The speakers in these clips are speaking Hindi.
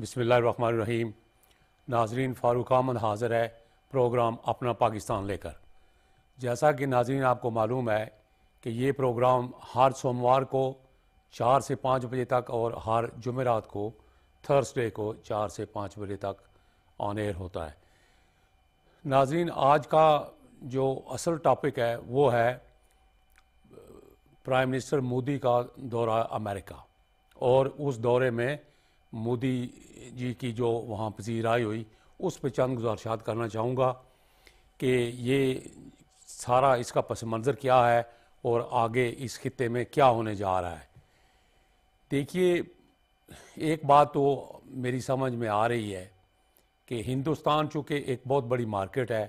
बिसमीम नाजरीन फ़ारूक आमद हाज़िर है प्रोग्राम अपना पाकिस्तान लेकर जैसा कि नाजरीन आपको मालूम है कि ये प्रोग्राम हर सोमवार को चार से पाँच बजे तक और हर जुमेरात को थर्सडे को चार से पाँच बजे तक ऑन एयर होता है नाजरीन आज का जो असल टॉपिक है वो है प्राइम मिनिस्टर मोदी का दौरा अमेरिका और उस दौरे में मोदी जी की जो वहाँ पसी राय हुई उस पर चंद गुजारशात करना चाहूँगा कि ये सारा इसका पस मंज़र क्या है और आगे इस खत्े में क्या होने जा रहा है देखिए एक बात तो मेरी समझ में आ रही है कि हिंदुस्तान चूँकि एक बहुत बड़ी मार्केट है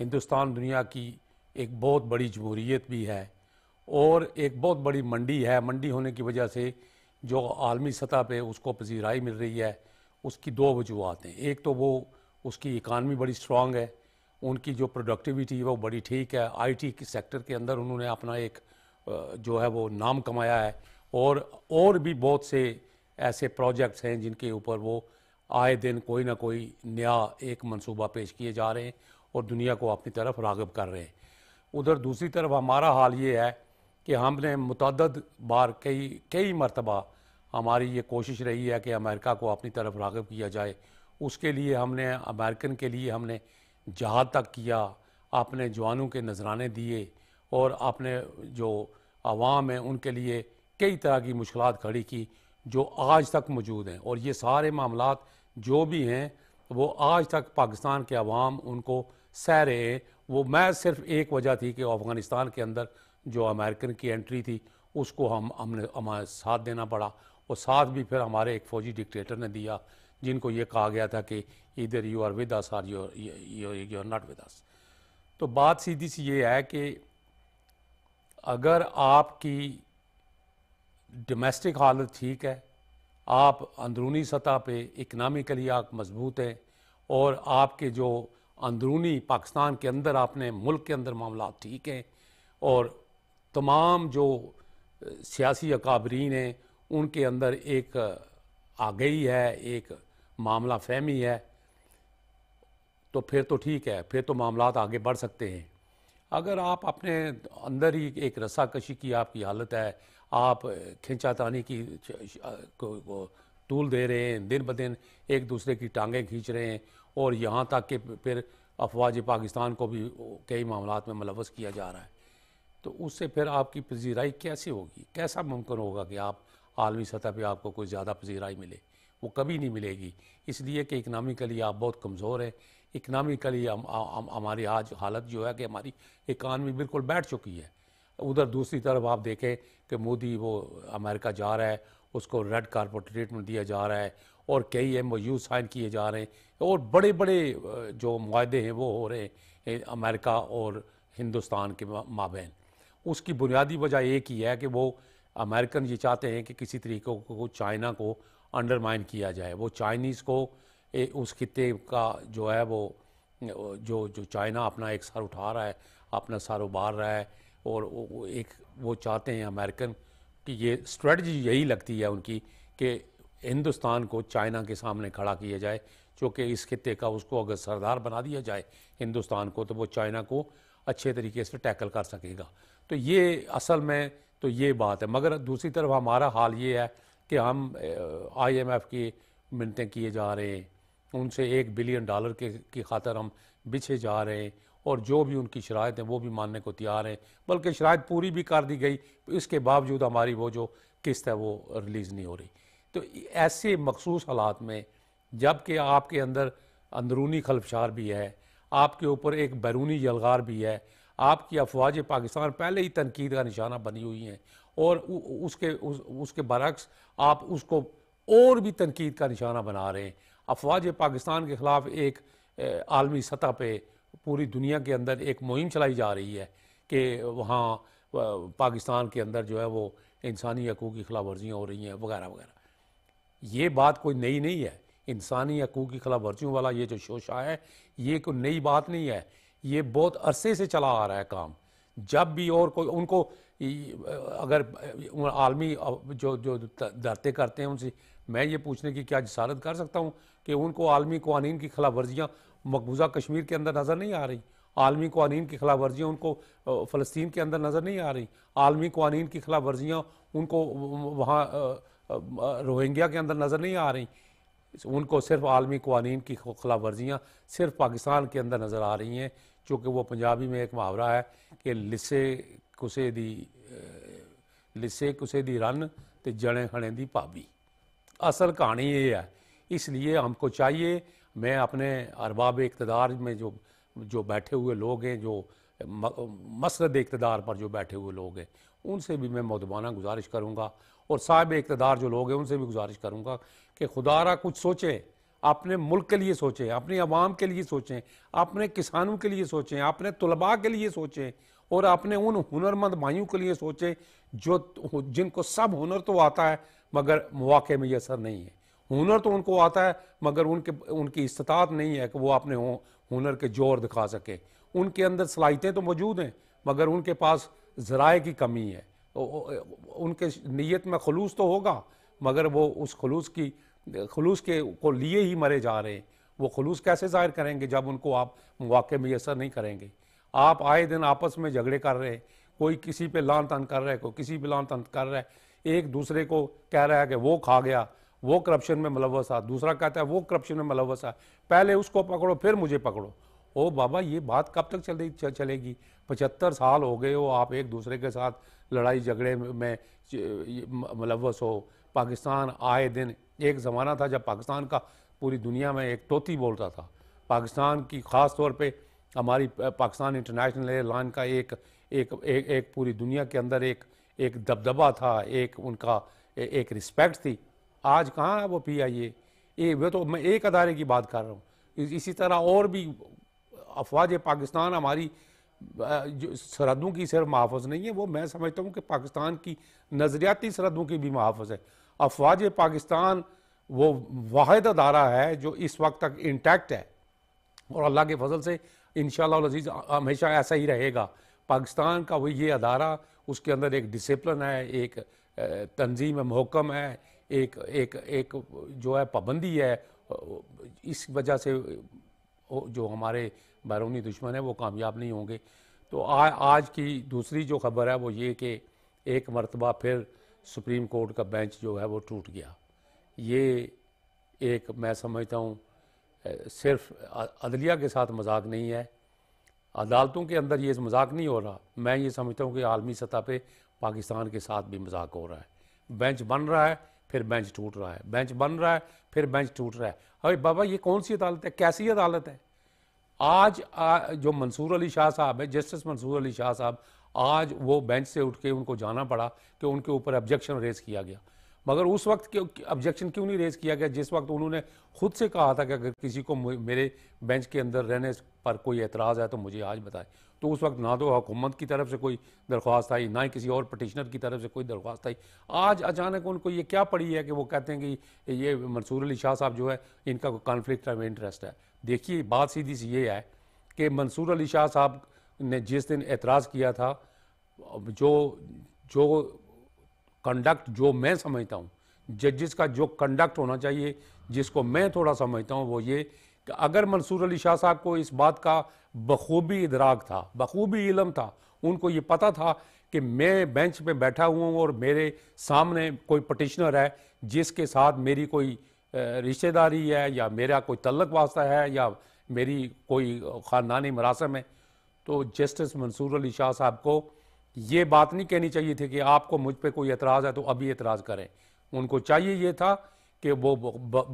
हिंदुस्तान दुनिया की एक बहुत बड़ी जमहूरीत भी है और एक बहुत बड़ी मंडी है मंडी होने की वजह से जो आलमी सतह पर उसको पजीराई मिल रही है उसकी दो वजूहत हैं एक तो वो उसकी इकानमी बड़ी स्ट्रॉन्ग है उनकी जो प्रोडक्टिविटी है वो बड़ी ठीक है आईटी के सेक्टर के अंदर उन्होंने अपना एक जो है वो नाम कमाया है और और भी बहुत से ऐसे प्रोजेक्ट्स हैं जिनके ऊपर वो आए दिन कोई ना कोई नया एक मंसूबा पेश किए जा रहे हैं और दुनिया को अपनी तरफ रागब कर रहे हैं उधर दूसरी तरफ हमारा हाल ये है कि हमने मतदद बार कई कई मरतबा हमारी ये कोशिश रही है कि अमेरिका को अपनी तरफ रागब किया जाए उसके लिए हमने अमेरिकन के लिए हमने जहाँ तक किया अपने जवानों के नजराने दिए और अपने जो आवाम हैं उनके लिए कई तरह की मुश्किल खड़ी की जो आज तक मौजूद हैं और ये सारे मामला जो भी हैं वो आज तक पाकिस्तान के अवाम उनको सह रहे हैं वो मैं सिर्फ एक वजह थी कि अफ़गानिस्तान के अंदर जो अमेरिकन की एंट्री थी उसको हम हमने हमारे साथ देना पड़ा और साथ भी फिर हमारे एक फौजी डिक्टेटर ने दिया जिनको ये कहा गया था कि इधर you are with us or you're you are not with us तो बात सीधी सी ये है कि अगर आपकी डोमेस्टिक हालत ठीक है आप अंदरूनी सतह पे इकनॉमिकली आप मजबूत हैं और आपके जो अंदरूनी पाकिस्तान के अंदर आपने मुल्क के अंदर मामला ठीक हैं और तमाम जो सियासी अकाबरीन हैं उनके अंदर एक आ गई है एक मामला फहमी है तो फिर तो ठीक है फिर तो मामला आगे बढ़ सकते हैं अगर आप अपने अंदर ही एक रस्साकशी की आपकी हालत है आप तानी की तूल दे रहे हैं दिन ब दिन एक दूसरे की टांगें खींच रहे हैं और यहाँ तक कि फिर अफवाज पाकिस्तान को भी कई मामला में मुलवस किया जा रहा है तो उससे फिर आपकी पजीराई कैसे होगी कैसा मुमकिन होगा कि आप आलमी सतह पर आपको कोई ज़्यादा पजीराई मिले वो कभी नहीं मिलेगी इसलिए कि इकनॉमिकली आप बहुत कमज़ोर हैं इकनॉमिकली हमारी आज हालत जो है कि हमारी इकानमी बिल्कुल बैठ चुकी है उधर दूसरी तरफ आप देखें कि मोदी वो अमेरिका जा रहा है उसको रेड कारपेट ट्रीटमेंट दिया जा रहा है और कई एम ओ यू साइन किए जा रहे हैं और बड़े बड़े जो माहे हैं वो हो रहे हैं अमेरिका और हिंदुस्तान के माबेन उसकी बुनियादी वजह एक ही है कि वो अमेरिकन ये चाहते हैं कि किसी तरीके को चाइना को अंडरमाइन किया जाए वो चाइनीज़ को ए, उस खत्े का जो है वो जो जो चाइना अपना एक सर उठा रहा है अपना सर उबार रहा है और वो एक वो चाहते हैं अमेरिकन कि ये स्ट्रेटजी यही लगती है उनकी कि हिंदुस्तान को चाइना के सामने खड़ा किया जाए क्योंकि इस खत्े का उसको अगर सरदार बना दिया जाए हिंदुस्तान को तो वो चाइना को अच्छे तरीके से टैकल कर सकेगा तो ये असल में तो ये बात है मगर दूसरी तरफ हमारा हाल ये है कि हम आईएमएफ की मिनटें किए जा रहे हैं उनसे एक बिलियन डॉलर के की खातर हम बिछे जा रहे हैं और जो भी उनकी शरात हैं वो भी मानने को तैयार हैं बल्कि शरात पूरी भी कर दी गई इसके बावजूद हमारी वो जो किस्त है वो रिलीज़ नहीं हो रही तो ऐसे मखसूस हालात में जबकि आपके अंदर अंदरूनी खलफशार भी है आपके ऊपर एक बैरूनी यलगार भी है आपकी अफवाज पाकिस्तान पहले ही तनकीद का निशाना बनी हुई हैं और उ, उसके उस, उसके बरक्स आप उसको और भी तनकीद का निशाना बना रहे हैं अफवाज पाकिस्तान के ख़िलाफ़ एक आलमी सतह पर पूरी दुनिया के अंदर एक मुहिम चलाई जा रही है कि वहाँ पाकिस्तान के अंदर जो है वो इंसानी हकूक़ की खिलाफ वर्जियाँ हो रही हैं वगैरह वगैरह ये बात कोई नई नहीं है इंसानी हकूक़ की खिलाफ वर्जियों वाला ये जो शोशा है ये कोई नई बात नहीं है ये बहुत अरसे से चला आ रहा है काम जब भी और कोई उनको अगर आलमी जो जो दरते करते हैं उनसे मैं ये पूछने की क्या जसारत कर सकता हूँ कि उनको आलमी कवानीन की खिलाफ वर्जियाँ मकबूजा कश्मीर के अंदर नज़र नहीं आ रही आलमी कवानीन की खिलाफ वर्जियाँ उनको फ़लस्तीन के अंदर नज़र नहीं आ रही आलमी कवानीन की खिलाफ वर्जियाँ उनको वहाँ रोहिंग्या के अंदर नज़र नहीं आ रही उनको सिर्फ आलमी कवानीन की खिलाफ वर्जियाँ सिर्फ पाकिस्तान के अंदर नज़र आ रही हैं चूँकि वो पंजाबी में एक मुहावरा है कि लिसे कुसे दी लिसे कुसे दी रन तो जड़ें खड़े दी भाभी असल कहानी ये है इसलिए हमको चाहिए मैं अपने अरबाब इकतदार में जो जो बैठे हुए लोग हैं जो मसरद इकतदार पर जो बैठे हुए लोग हैं उनसे भी मैं मौदबाना गुजारिश करूँगा और साहब इकतदार जो लोग हैं उनसे भी गुजारिश करूँगा कि खुदारा कुछ सोचें अपने मुल्क के लिए सोचें अपनी आवाम के लिए सोचें अपने किसानों के लिए सोचें अपने तलबा के लिए सोचें और अपने उन हुनरमंद भाइयों के लिए सोचें जो जिनको सब हुनर तो आता है मगर मौक़े में असर नहीं है हुनर तो उनको आता है मगर उनके उनकी इस्तात नहीं है कि वो अपने हुनर के जोर दिखा सकें उनके अंदर सलाहितें तो मौजूद हैं मगर उनके पास ज़राए की कमी है उनके नीयत में खलूस तो होगा मगर वो उस खलूस की खलूस के को लिए ही मरे जा रहे हैं वो खलूस कैसे ज़ाहिर करेंगे जब उनको आप मौक़े असर नहीं करेंगे आप आए दिन आपस में झगड़े कर रहे हैं कोई किसी पे लान तन कर रहा है कोई किसी पे लान तन कर रहा है एक दूसरे को कह रहा है कि वो खा गया वो करप्शन में मुलवस है दूसरा कहता है वो करप्शन में मुलवस है पहले उसको पकड़ो फिर मुझे पकड़ो ओ बाबा ये बात कब तक चले चलेगी पचहत्तर साल हो गए हो आप एक दूसरे के साथ लड़ाई झगड़े में मुलवस हो पाकिस्तान आए दिन एक ज़माना था जब पाकिस्तान का पूरी दुनिया में एक टोती बोलता था पाकिस्तान की ख़ास तौर पर हमारी पाकिस्तान इंटरनेशनल एयरलाइन का एक एक एक, एक पूरी दुनिया के अंदर एक एक दबदबा था एक उनका ए, एक रिस्पेक्ट थी आज कहाँ है वो पी आई ए वह तो मैं एक अदारे की बात कर रहा हूँ इसी तरह और भी अफवाज पाकिस्तान हमारी जो सरहदों की सिर्फ महाफज नहीं है वो मैं समझता हूँ कि पाकिस्तान की नज़रियाती सरहदों की भी महाफज है अफवाज पाकिस्तान वो वाद अदारा है जो इस वक्त तक इंटैक्ट है और अल्लाह के फजल से इन शजीज़ हमेशा ऐसा ही रहेगा पाकिस्तान का वो ये अदारा उसके अंदर एक डिसप्लिन है एक तंजीम महकम है एक एक एक जो है पाबंदी है इस वजह से जो हमारे बैरूनी दुश्मन हैं वो कामयाब नहीं होंगे तो आ, आज की दूसरी जो खबर है वो ये कि एक मरतबा फिर सुप्रीम कोर्ट का बेंच जो है वो टूट गया ये एक मैं समझता हूँ सिर्फ अदलिया के साथ मजाक नहीं है अदालतों के अंदर ये मजाक नहीं हो रहा मैं ये समझता हूँ कि आलमी सतह पे पाकिस्तान के साथ भी मजाक हो रहा है बेंच बन रहा है फिर बेंच टूट रहा है बेंच बन रहा है फिर बेंच टूट रहा है अरे बाबा ये कौन सी अदालत है कैसी अदालत है आज आ, जो मंसूर अली शाह साहब है जस्टिस मंसूर अली शाह साहब आज वो बेंच से उठ के उनको जाना पड़ा कि उनके ऊपर ऑब्जेक्शन रेज किया गया मगर उस वक्त क्यों ऑब्जेक्शन क्यों नहीं रेज किया गया जिस वक्त उन्होंने खुद से कहा था कि अगर किसी को मेरे बेंच के अंदर रहने पर कोई एतराज़ है तो मुझे आज बताए तो उस वक्त ना तो हुकूमत की तरफ से कोई दरख्वास्त आई ना ही किसी और पटिशनर की तरफ से कोई दरख्वास्त आई आज अचानक उनको ये क्या पड़ी है कि वो कहते हैं कि ये मंसूर अली शाह साहब जो है इनका कोई कॉन्फ्लिक्ट ऑफ इंटरेस्ट है देखिए बात सीधी सी ये है कि मंसूर अली शाह साहब ने जिस दिन एतराज़ किया था जो जो कंडक्ट जो मैं समझता हूँ जजिस का जो कंडक्ट होना चाहिए जिसको मैं थोड़ा समझता हूँ वो ये कि अगर मंसूर अली शाह साहब को इस बात का बखूबी इधराक था बखूबी इलम था उनको ये पता था कि मैं बेंच पे बैठा हुआ हूँ और मेरे सामने कोई पटिशनर है जिसके साथ मेरी कोई रिश्तेदारी है या मेरा कोई तल्लक वास्ता है या मेरी कोई ख़ानदानी मरासम है तो जस्टिस मंसूर अली शाह साहब को ये बात नहीं कहनी चाहिए थी कि आपको मुझ पर कोई एतराज़ है तो अभी एतराज़ करें उनको चाहिए ये था कि वो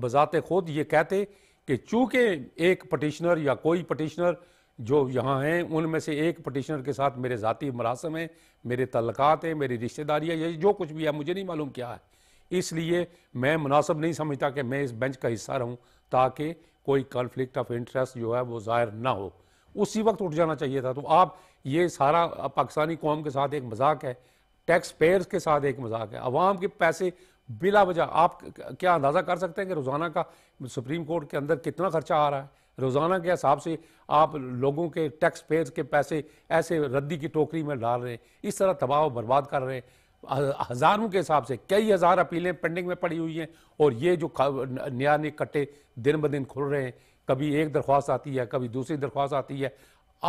बजाते खुद ये कहते कि चूँकि एक पटिशनर या कोई पटिशनर जो यहाँ हैं उनमें से एक पटिशनर के साथ मेरे ज़ाती मरासम हैं मेरे तलक़ात हैं मेरी रिश्तेदारी है जो कुछ भी है मुझे नहीं मालूम क्या है इसलिए मैं मुनासब नहीं समझता कि मैं इस बेंच का हिस्सा रहूँ ताकि कोई कन्फ्लिक्ट ऑफ इंटरेस्ट जो है वो ज़ाहिर ना हो उसी वक्त उठ जाना चाहिए था तो आप ये सारा पाकिस्तानी कौम के साथ एक मजाक है टैक्स पेयर्स के साथ एक मजाक है अवाम के पैसे बिला वजह आप क्या अंदाज़ा कर सकते हैं कि रोज़ाना का सुप्रीम कोर्ट के अंदर कितना खर्चा आ रहा है रोज़ाना के हिसाब से आप लोगों के टैक्स पेयर के पैसे ऐसे रद्दी की टोकरी में डाल रहे हैं इस तरह तबाह बर्बाद कर रहे हैं हज़ारों के हिसाब से कई हज़ार अपीलें पेंडिंग में पड़ी हुई हैं और ये जो नया नए कट्टे दिन ब दिन खुल रहे हैं कभी एक दरख्वास्त आती है कभी दूसरी दरख्वास्त आती है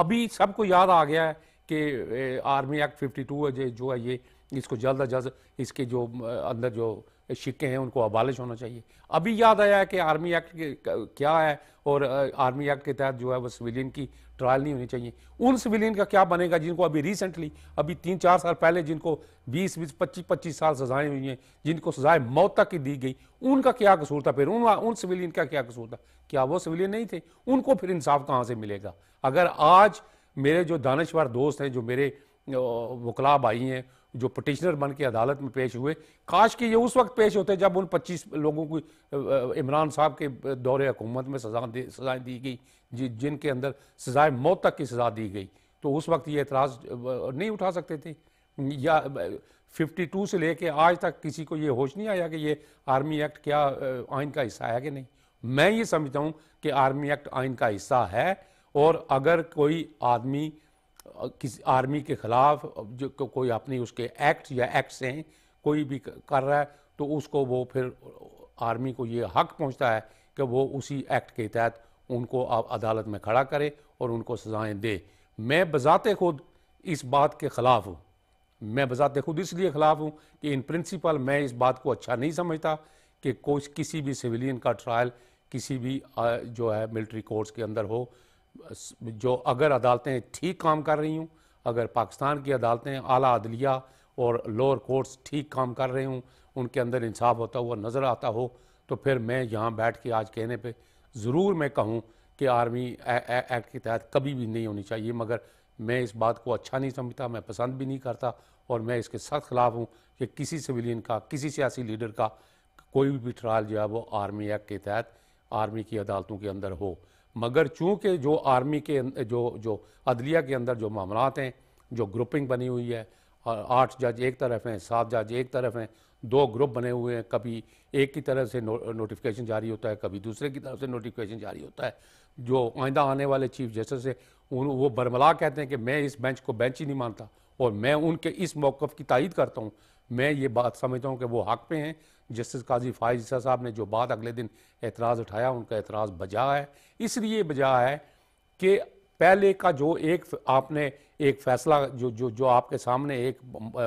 अभी सबको याद आ गया है कि आर्मी एक्ट 52 टू जो है ये इसको जल्द अज जल्द इसके जो अंदर जो शिक्के हैं उनको अबालिश होना चाहिए अभी याद आया कि आर्मी एक्ट क्या है और आर्मी एक्ट के तहत जो है वो सिविलियन की ट्रायल नहीं होनी चाहिए उन सिविलियन का क्या बनेगा जिनको अभी रिसेंटली अभी तीन चार साल पहले जिनको 20 बीस पच्चीस पच्चीस साल सजाएं हुई हैं जिनको सजाएं मौत तक की दी गई उनका क्या कसूर था फिर उन उन सिविलियन का क्या कसूर था क्या वो सिविलियन नहीं थे उनको फिर इंसाफ कहाँ से मिलेगा अगर आज मेरे जो दानश्वर दोस्त हैं जो मेरे वकला भाई हैं जो पटिशनर बन के अदालत में पेश हुए काश कि ये उस वक्त पेश होते जब उन 25 लोगों को इमरान साहब के दौरे हुकूमत में सजा दे सजाएँ दी गई जि, जिनके अंदर सजाए मौत तक की सज़ा दी गई तो उस वक्त ये एतराज़ नहीं उठा सकते थे या 52 से लेके आज तक किसी को ये होश नहीं आया कि ये आर्मी एक्ट क्या आइन का हिस्सा है कि नहीं मैं ये समझता हूँ कि आर्मी एक्ट आइन का हिस्सा है और अगर कोई आदमी किसी आर्मी के ख़िलाफ़ जो को, कोई अपनी उसके एक्ट या एक्ट्स हैं कोई भी कर रहा है तो उसको वो फिर आर्मी को ये हक पहुंचता है कि वो उसी एक्ट के तहत उनको आप अदालत में खड़ा करे और उनको सजाएं दे मैं बजाते खुद इस बात के ख़िलाफ़ हूँ मैं बजाते खुद इसलिए ख़िलाफ़ हूँ कि इन प्रिंसिपल मैं इस बात को अच्छा नहीं समझता कि कोई किसी भी सिविलियन का ट्रायल किसी भी जो है मिलिट्री कोर्ट्स के अंदर हो जो अगर अदालतें ठीक काम कर रही हूँ अगर पाकिस्तान की अदालतें आला अदलिया और लोअर कोर्ट्स ठीक काम कर रहे हूँ उनके अंदर इंसाफ होता हुआ नज़र आता हो तो फिर मैं यहाँ बैठ के आज कहने पे ज़रूर मैं कहूँ कि आर्मी एक्ट के तहत कभी भी नहीं होनी चाहिए मगर मैं इस बात को अच्छा नहीं समझता मैं पसंद भी नहीं करता और मैं इसके सख्त खिलाफ हूँ कि किसी सिविलियन का किसी सियासी लीडर का कोई भी ट्रायल जो है वो आर्मी एक्ट के तहत आर्मी की अदालतों के अंदर हो मगर चूँकि जो आर्मी के अं-, जो जो अदलिया के अंदर जो मामला हैं जो ग्रुपिंग बनी हुई है आठ जज एक तरफ हैं सात जज एक तरफ हैं दो ग्रुप बने हुए हैं कभी एक की तरफ से नो, नोटिफिकेशन जारी होता है कभी दूसरे की तरफ से नोटिफिकेशन जारी होता है जो आइंदा आने वाले चीफ जस्टिस हैं उन वो बरमला कहते हैं कि मैं इस बेंच को बेंच ही नहीं मानता और मैं उनके इस मौक़ की तइद करता हूँ मैं ये बात समझता हूँ कि वो हक पे हैं जस्टिस काजी फायज ईसा साहब ने जो बात अगले दिन एतराज़ उठाया उनका एतराज़ बजा है इसलिए बजा है कि पहले का जो एक आपने एक फ़ैसला जो जो जो आपके सामने एक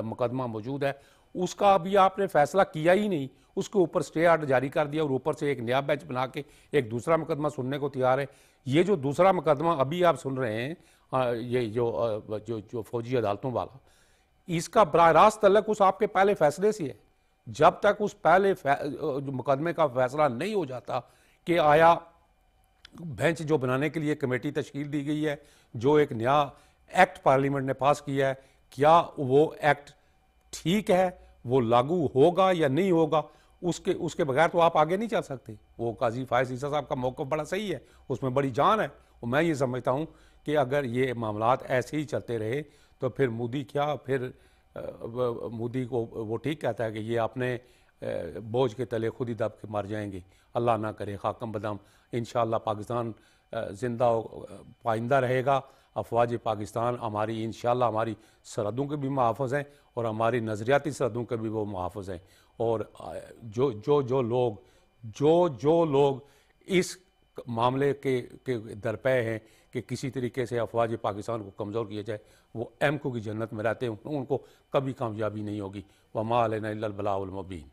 मुकदमा मौजूद है उसका अभी आपने फैसला किया ही नहीं उसके ऊपर स्टे आर्डर जारी कर दिया और ऊपर से एक नया बैच बना के एक दूसरा मुकदमा सुनने को तैयार है ये जो दूसरा मुकदमा अभी आप सुन रहे हैं ये जो जो जो फौजी अदालतों वाला इसका बरह रास्त तलक उस आपके पहले फैसले से है जब तक उस पहले मुकदमे का फैसला नहीं हो जाता कि आया बेंच जो बनाने के लिए कमेटी तश्कील दी गई है जो एक नया एक्ट पार्लियामेंट ने पास किया है क्या वो एक्ट ठीक है वो लागू होगा या नहीं होगा उसके उसके बगैर तो आप आगे नहीं चल सकते वो काजी फायज ईसा साहब का मौक़ बड़ा सही है उसमें बड़ी जान है और मैं ये समझता हूँ कि अगर ये मामला ऐसे ही चलते रहे तो फिर मोदी क्या फिर मोदी को वो ठीक कहता है कि ये आपने बोझ के तले खुद ही दब के मर जाएंगे अल्लाह ना करे खाकम बदाम इन पाकिस्तान जिंदा पाइंदा रहेगा अफवाज पाकिस्तान हमारी इन हमारी सरहदों के भी मुहाफ़ हैं और हमारी नज़रियाती सरहदों के भी वो मुहाफ़ हैं और जो जो जो लोग जो जो लोग इस मामले के के दरपे हैं कि किसी तरीके से अफवाज पाकिस्तान को कमज़ोर किया जाए वो एम को की जन्नत में रहते हैं उनको कभी कामयाबी नहीं होगी वमा अलबलामबीन